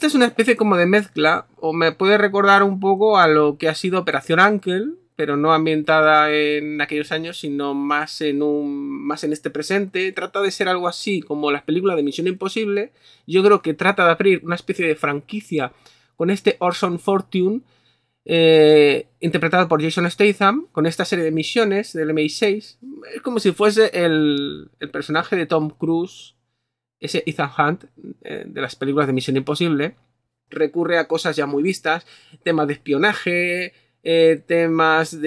Esta es una especie como de mezcla, o me puede recordar un poco a lo que ha sido Operación Ankel, pero no ambientada en aquellos años, sino más en un más en este presente. Trata de ser algo así como las películas de Misión Imposible. Yo creo que trata de abrir una especie de franquicia con este Orson Fortune, eh, interpretado por Jason Statham, con esta serie de misiones del MI6. Es como si fuese el, el personaje de Tom Cruise ese Ethan Hunt eh, de las películas de Misión Imposible recurre a cosas ya muy vistas, temas de espionaje, eh, temas mm,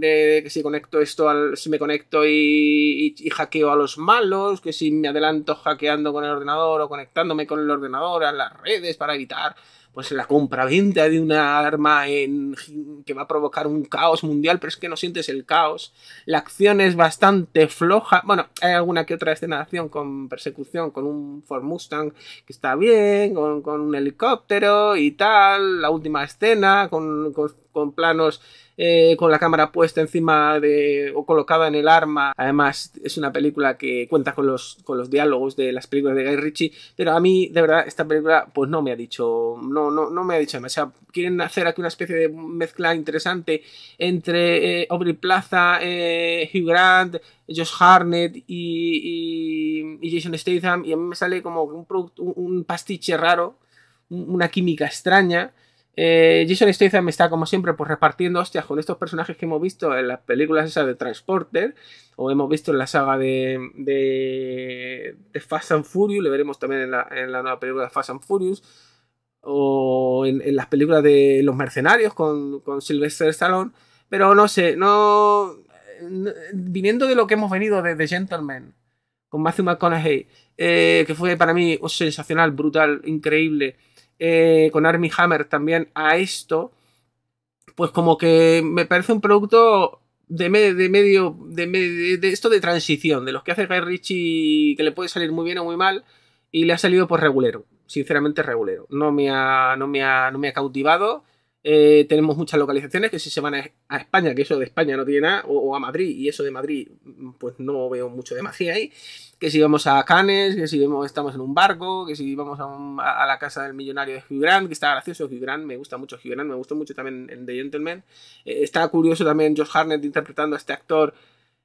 de, que si conecto esto al, si me conecto y, y, hackeo a los malos, que si me adelanto hackeando con el ordenador o conectándome con el ordenador a las redes para evitar pues la compra venta de una arma en, que va a provocar un caos mundial, pero es que no sientes el caos. La acción es bastante floja. Bueno, hay alguna que otra escena de acción con persecución, con un Ford Mustang que está bien, con, un helicóptero y tal. La última escena con, con planos eh, con la cámara puesta encima de o colocada en el arma. Además, es una película que cuenta con los, con los diálogos de las películas de Guy Ritchie, pero a mí, de verdad, esta película pues no me ha dicho, no, no, no me ha dicho sea Quieren hacer aquí una especie de mezcla interesante entre eh, Aubrey Plaza, eh, Hugh Grant, Josh Harnett y, y, Jason Statham, y a mí me sale como un, un pastiche raro, una química extraña eh, Jason Statham está, como siempre, pues repartiendo hostias con estos personajes que hemos visto en las películas esas de Transporter, o hemos visto en la saga de, Fast and Furious, le veremos también en la, nueva película de Fast and Furious, o en, las películas de Los Mercenarios con, Sylvester Stallone, pero no sé, no, eh, Viniendo de lo que hemos venido de The Gentleman, con Matthew McConaughey, eh, que fue para mí sensacional, brutal, increíble. Eh, con Army Hammer también a esto, pues como que me parece un producto de, de medio, de, de, esto de transición, de los que hace Guy Ritchie que le puede salir muy bien o muy mal, y le ha salido por pues, regulero, sinceramente regulero. No me ha, no me ha, no me ha cautivado eh, tenemos muchas localizaciones que si se van a, España, que eso de España no tiene nada, o, a Madrid, y eso de Madrid, pues no veo mucho de magia ahí. Que si vamos a Cannes, que si vemos, estamos en un barco, que si vamos a, la casa del millonario de Hugh Grant, que está gracioso Hugh Grant, me gusta mucho Hugh Grant, me gustó mucho también el The Gentleman. Eh, está curioso también Josh Harnett interpretando a este actor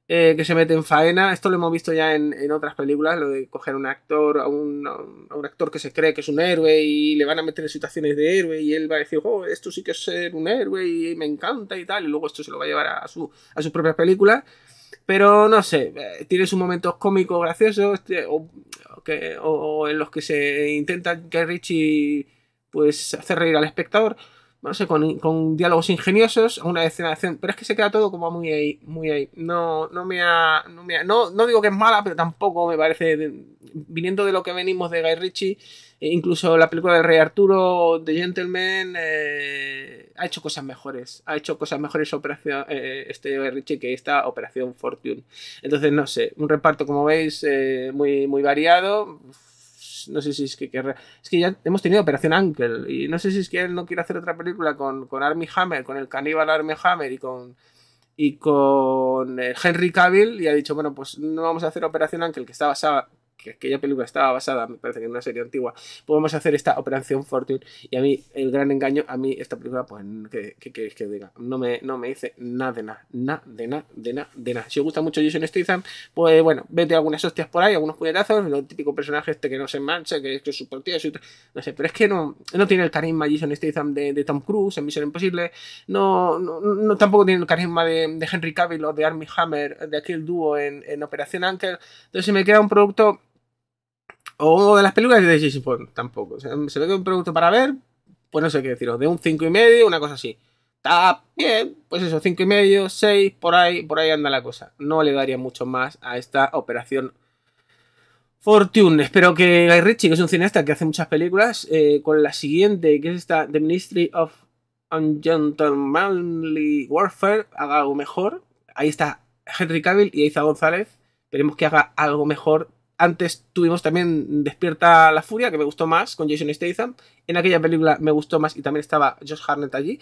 eh, que se mete en faena. Esto lo hemos visto ya en, en otras películas, lo de coger un actor, a un, a un, actor que se cree que es un héroe y le van a meter en situaciones de héroe y él va a decir, oh, esto sí que es ser un héroe y me encanta y tal, y luego esto se lo va a llevar a, su, a sus propias películas. Pero no sé, eh, tiene sus momentos cómicos graciosos este, o, o en los que se intenta que Richie pues hacer reír al espectador no sé, con, con, diálogos ingeniosos, una escena de pero es que se queda todo como muy ahí, muy ahí. No, no me no, no, digo que es mala, pero tampoco me parece, viniendo de lo que venimos de Guy Ritchie, e incluso la película de Rey Arturo, The Gentleman, eh, ha hecho cosas mejores, ha hecho cosas mejores operación, eh, este Guy Ritchie que esta Operación Fortune. Entonces, no sé, un reparto como veis eh, muy, muy variado no sé si es que querrá. Es que ya hemos tenido Operación Ankel y no sé si es que él no quiere hacer otra película con, con Army Hammer, con el caníbal Army Hammer y con y con eh, Henry Cavill y ha dicho, bueno, pues no vamos a hacer Operación Ankel, que está basada que aquella película estaba basada, me parece que en una serie antigua, Podemos pues hacer esta Operación Fortune. Y a mí, el gran engaño, a mí esta película, pues, ¿qué, queréis que diga? No me, no me dice nada de nada, nada de nada, de nada, de nada. Si os gusta mucho Jason Statham, pues bueno, vete algunas hostias por ahí, algunos puñetazos, El típico personaje este que no se mancha, que, que es súper tío, no sé, pero es que no, no tiene el carisma Jason Statham de, Tom Cruise en Misión Imposible, no, no, tampoco tiene el carisma de, Henry Cavill o de Army Hammer, de aquel dúo en, en Operación Anker, entonces me queda un producto o de las películas de Jason tampoco. se ve que es un producto para ver, pues no sé qué deciros, de un 5 y medio, una cosa así. Está bien, pues eso, 5 y medio, 6, por ahí, por ahí anda la cosa. No le daría mucho más a esta operación Fortune. Espero que Guy Ritchie, que es un cineasta que hace muchas películas, eh, con la siguiente, que es esta, The Ministry of Ungentlemanly Warfare, haga algo mejor. Ahí está Henry Cavill y Aiza González. Esperemos que haga algo mejor antes tuvimos también Despierta la Furia, que me gustó más, con Jason Statham. En aquella película me gustó más y también estaba Josh Harnett allí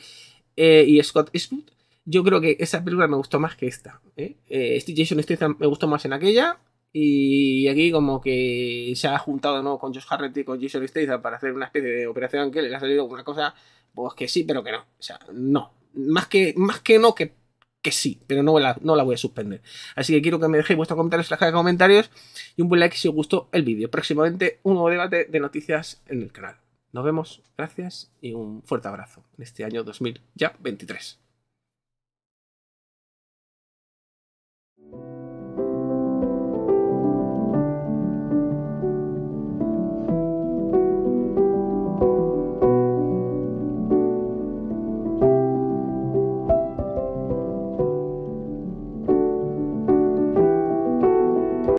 eh, y Scott Eastwood. Yo creo que esa película me gustó más que esta. ¿eh? Eh, este Jason Statham me gustó más en aquella y aquí como que se ha juntado de con Josh Harnett y con Jason Statham para hacer una especie de operación que le ha salido una cosa, pues que sí, pero que no. O sea, no. Más que, más que no, que que sí, pero no la, no la voy a suspender. Así que quiero que me dejéis vuestros comentarios en la caja de comentarios y un buen like si os gustó el vídeo. Próximamente un nuevo debate de noticias en el canal. Nos vemos, gracias y un fuerte abrazo en este año 2023.